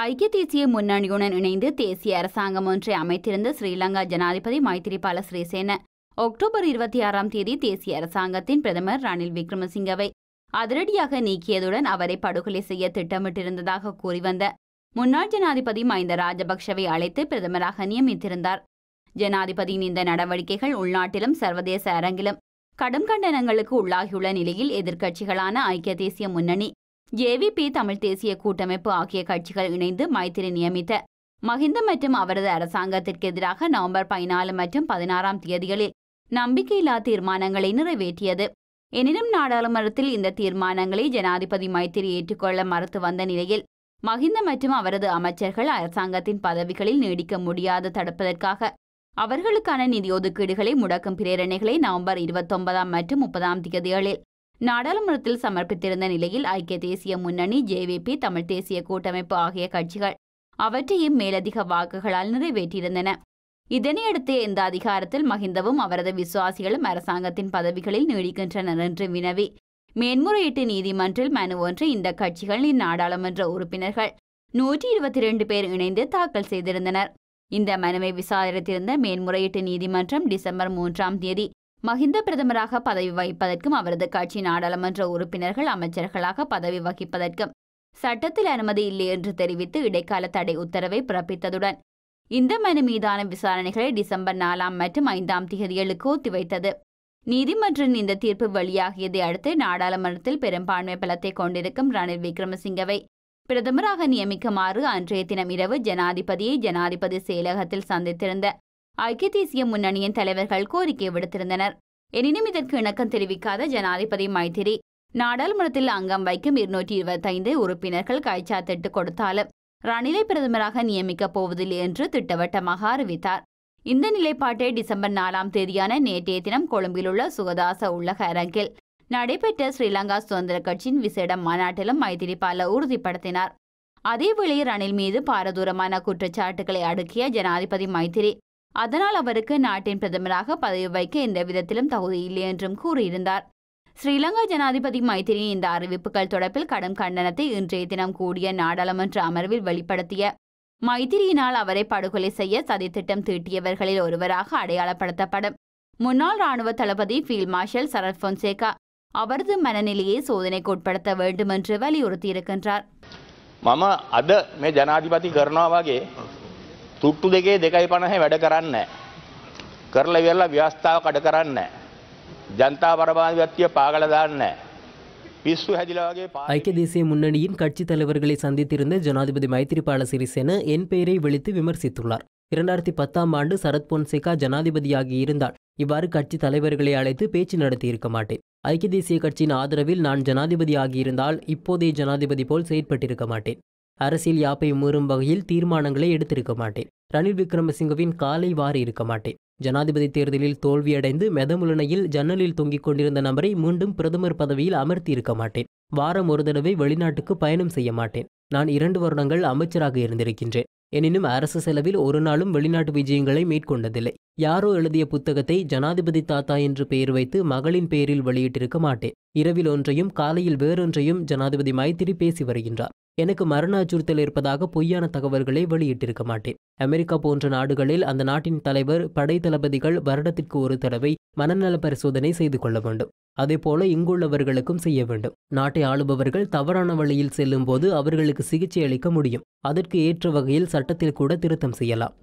ஐக்கிய தேசிய முன்னணியுடன் இணைந்து தேசிய அரசாங்கம் ஒன்றை அமைத்திருந்த ஸ்ரீலங்கா ஜனாதிபதி மைத்திரிபால சிறிசேன அக்டோபர் இருபத்தி ஆறாம் தேதி தேசிய அரசாங்கத்தின் பிரதமர் ரணில் விக்ரமசிங்கவை அதிரடியாக நீக்கியதுடன் அவரை படுகொலை செய்ய திட்டமிட்டிருந்ததாக கூறிவந்த முன்னாள் ஜனாதிபதி மஹிந்த ராஜபக்ஷவை அழைத்து பிரதமராக நியமித்திருந்தார் ஜனாதிபதியின் இந்த நடவடிக்கைகள் உள்நாட்டிலும் சர்வதேச அரங்கிலும் கடும் கண்டனங்களுக்கு உள்ளாகியுள்ள நிலையில் எதிர்க்கட்சிகளான ஐக்கிய தேசிய முன்னணி ஜேவிபி தமிழ் தேசிய கூட்டமைப்பு ஆகிய கட்சிகள் இணைந்து மைத்திரி நியமித்த மஹிந்த மற்றும் அவரது அரசாங்கத்திற்கு எதிராக நவம்பர் பதினாலு மற்றும் பதினாறாம் தேதிகளில் நம்பிக்கையில்லா தீர்மானங்களை நிறைவேற்றியது எனினும் நாடாளுமன்றத்தில் இந்த தீர்மானங்களை ஜனாதிபதி மைத்திரி ஏற்றுக்கொள்ள மறுத்து வந்த நிலையில் மஹிந்த மற்றும் அவரது அமைச்சர்கள் அரசாங்கத்தின் பதவிகளில் நீடிக்க முடியாது தடுப்பதற்காக அவர்களுக்கான நிதி ஒதுக்கீடுகளை முடக்கும் பிரேரணைகளை நவம்பர் இருபத்தொன்பதாம் மற்றும் முப்பதாம் தேதிகளில் நாடாளுமன்றத்தில் சமர்ப்பித்திருந்த நிலையில் ஐக்கிய தேசிய முன்னணி ஜேவிபி தமிழ் தேசிய கூட்டமைப்பு ஆகிய கட்சிகள் அவற்றையும் மேலதிக வாக்குகளால் நிறைவேற்றியிருந்தன இதனையடுத்து இந்த அதிகாரத்தில் மஹிந்தவும் அவரது விசுவாசிகளும் அரசாங்கத்தின் பதவிகளில் நீடிக்கின்றனர் என்று வினவி மேன்முறையீட்டு நீதிமன்றில் மனு ஒன்று இந்த கட்சிகளின் நாடாளுமன்ற உறுப்பினர்கள் நூற்றி இருபத்தி ரெண்டு பேர் இணைந்து தாக்கல் செய்திருந்தனர் இந்த மனுவை விசாரித்திருந்த மேன்முறையீட்டு நீதிமன்றம் டிசம்பர் மூன்றாம் தேதி மஹிந்த பிரதமராக பதவி வகிப்பதற்கும் அவரது கட்சி நாடாளுமன்ற உறுப்பினர்கள் அமைச்சர்களாக பதவி வகிப்பதற்கும் சட்டத்தில் அனுமதி இல்லை என்று தெரிவித்து இடைக்கால தடை உத்தரவை பிறப்பித்ததுடன் இந்த மனு மீதான விசாரணைகளை டிசம்பர் நாலாம் மற்றும் ஐந்தாம் தேதிகளுக்கு ஒத்திவைத்தது நீதிமன்றின் இந்த தீர்ப்பு வெளியாகியதை அடுத்து நாடாளுமன்றத்தில் பெரும்பான்மை பலத்தை கொண்டிருக்கும் ரணில் விக்ரமசிங்கவை பிரதமராக நியமிக்குமாறு அன்றைய தினம் இரவு ஜனாதிபதியை ஜனாதிபதி செயலகத்தில் சந்தித்திருந்த ஐக்கிய தேசிய முன்னணியின் தலைவர்கள் கோரிக்கை விடுத்திருந்தனர் எனினும் இதற்கு இணக்கம் தெரிவிக்காத ஜனாதிபதி மைத்திரி நாடாளுமன்றத்தில் அங்கம் வைக்கும் இருநூற்றி இருபத்தைந்து உறுப்பினர்கள் திட்டு கொடுத்தாலும் ரணிலை பிரதமராக நியமிக்கப் போவதில்லை என்று திட்டவட்டமாக அறிவித்தார் இந்த நிலைப்பாட்டை டிசம்பர் நாலாம் தேதியான நேற்றைய தினம் கொழும்பிலுள்ள சுகதாச உள்ளக அரங்கில் நடைபெற்ற ஸ்ரீலங்கா சுதந்திர கட்சியின் விசேட மாநாட்டிலும் மைத்திரி பால உறுதிப்படுத்தினார் அதேவேளை ரணில் மீது பாரதூரமான குற்றச்சாட்டுகளை அடுக்கிய ஜனாதிபதி மைத்திரி அதனால் அவருக்கு நாட்டின் பிரதமராக பதவி வைக்க எந்த விதத்திலும் தகுதி இல்லை என்றும் கூறியிருந்தார் ஸ்ரீலங்கா ஜனாதிபதி மைத்திரியின் இந்த அறிவிப்புகள் தொடர்பில் கடும் கண்டனத்தை இன்றைய தினம் கூடிய நாடாளுமன்ற அமர்வில் வெளிப்படுத்திய மைத்திரியினால் அவரை படுகொலை செய்ய சதித்திட்டம் தீட்டியவர்களில் ஒருவராக அடையாளப்படுத்தப்படும் முன்னாள் ராணுவ தளபதி ஃபீல்ட் மார்ஷல் சரத் பொன்சேகா அவரது மனநிலையை சோதனைக்கு உட்படுத்த வேண்டும் என்று வலியுறுத்தியிருக்கின்றார் மம அத மே ஜனாதிபதி තුට්ටු දෙකේ දෙකයි පණහ වැඩ කරන්න. කරල වෙල්ලා ව්‍යවස්ථාව කඩ කරන්න. ජනතා பரමාධිපත්‍ය පාගල දාන්න. ஐக்கிய தேசிய முன்னணியின் கட்சித் தலைவர்களை சந்தித்திருந்த ஜனாதிபதி மைத்திரிபால சிறிசேன என் பெயரை விழித்து விமர்சித்துள்ளார் இரண்டாயிரத்தி பத்தாம் ஆண்டு சரத் பொன்சேகா ஜனாதிபதியாகி இருந்தால் இவ்வாறு கட்சித் தலைவர்களை அழைத்து பேச்சு நடத்தியிருக்க மாட்டேன் ஐக்கிய தேசிய கட்சியின் ஆதரவில் நான் ஜனாதிபதி ஆகியிருந்தால் இப்போதைய ஜனாதிபதி போல் செயற்பட்டிருக்க மாட்டேன் அரசியல் யாப்பை மூறும் வகையில் தீர்மானங்களை எடுத்திருக்க மாட்டேன் ரணில் விக்ரமசிங்கவின் காலை வாரி இருக்க மாட்டேன் ஜனாதிபதி தேர்தலில் தோல்வியடைந்து மெதமுலனையில் ஜன்னலில் தொங்கிக் கொண்டிருந்த நபரை மீண்டும் பிரதமர் பதவியில் அமர்த்தி இருக்க மாட்டேன் வாரம் ஒரு தடவை வெளிநாட்டுக்கு பயணம் செய்ய மாட்டேன் நான் இரண்டு வருடங்கள் அமைச்சராக இருந்திருக்கின்றேன் எனினும் அரசு செலவில் ஒரு நாளும் வெளிநாட்டு விஜயங்களை மேற்கொண்டதில்லை யாரோ எழுதிய புத்தகத்தை ஜனாதிபதி தாத்தா என்று பெயர் வைத்து மகளின் பெயரில் வெளியிட்டிருக்க மாட்டேன் இரவில் ஒன்றையும் காலையில் வேறொன்றையும் ஜனாதிபதி மைத்திரி பேசி வருகின்றார் எனக்கு மரண அச்சுறுத்தல் இருப்பதாக பொய்யான தகவல்களை வெளியிட்டிருக்க மாட்டேன் அமெரிக்கா போன்ற நாடுகளில் அந்த நாட்டின் தலைவர் படை தளபதிகள் வருடத்திற்கு ஒரு தடவை மனநல பரிசோதனை செய்து கொள்ள வேண்டும் அதேபோல இங்குள்ளவர்களுக்கும் செய்ய வேண்டும் நாட்டை ஆளுபவர்கள் தவறான வழியில் செல்லும் போது அவர்களுக்கு சிகிச்சை அளிக்க முடியும் அதற்கு ஏற்ற வகையில் சட்டத்தில் கூட திருத்தம் செய்யலாம்